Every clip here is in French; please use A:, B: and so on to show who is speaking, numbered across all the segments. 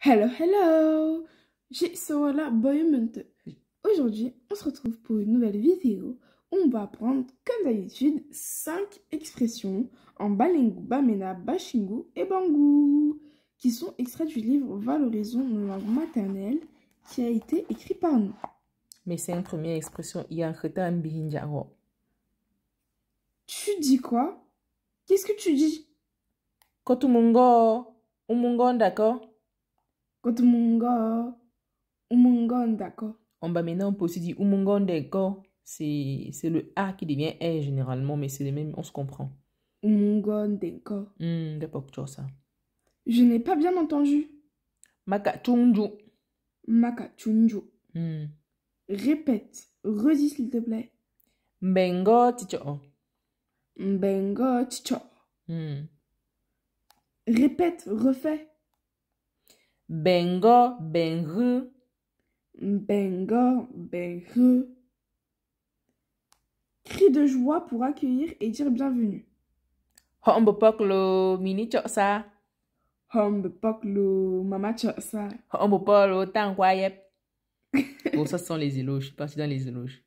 A: Hello, hello J'ai la Boyumuntu. Aujourd'hui, on se retrouve pour une nouvelle vidéo. où On va apprendre, comme d'habitude, cinq expressions en balingu, bamena, bashingu et bangou, qui sont extraits du livre Valorisons maternelle, langue qui a été écrit par nous. Mais c'est une
B: première expression,
A: Tu dis quoi Qu'est-ce que tu dis Kotumungo, umungo, d'accord Kotumunga, umungondako.
B: en bas maintenant, on peut aussi dire umungondeko. C'est le A qui devient E généralement, mais c'est le même, on se comprend.
A: Umungondeko.
B: Hum, de ça.
A: Je n'ai pas bien entendu. Makachunju. Makachunju. Hum. Répète, redis s'il te plaît. Mbengo ticho. Mbengo ticho. Hum. Répète, refais. Bengo Benhu. Bengo benhu Cri de joie pour accueillir et dire bienvenue.
B: Poklo mini choksa. ça
A: mama choksa.
B: Hombopolo tangwayep. Bon, ça, ce sont les éloges. Je suis dans les éloges.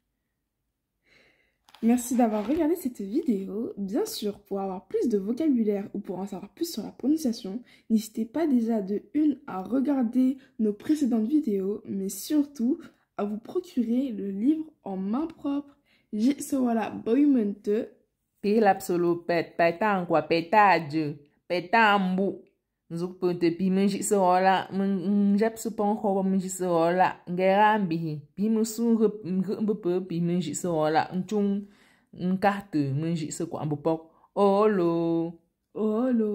A: Merci d'avoir regardé cette vidéo. Bien sûr, pour avoir plus de vocabulaire ou pour en savoir plus sur la prononciation, n'hésitez pas déjà de une à regarder nos précédentes vidéos, mais surtout à vous procurer le livre en main propre. J'ai ce voilà, Boymente. Pile absolu,
B: nzuku ponte pi mu nji'se wo la mu njepsu ponkho bo mu nji'se wo la ngera mbihi pi mu su ngɨ'mbɨ pɨ pi mu nji'se wo la nchuŋ nkatɨ mu nji'se kwa'a mbɨ pok olo olo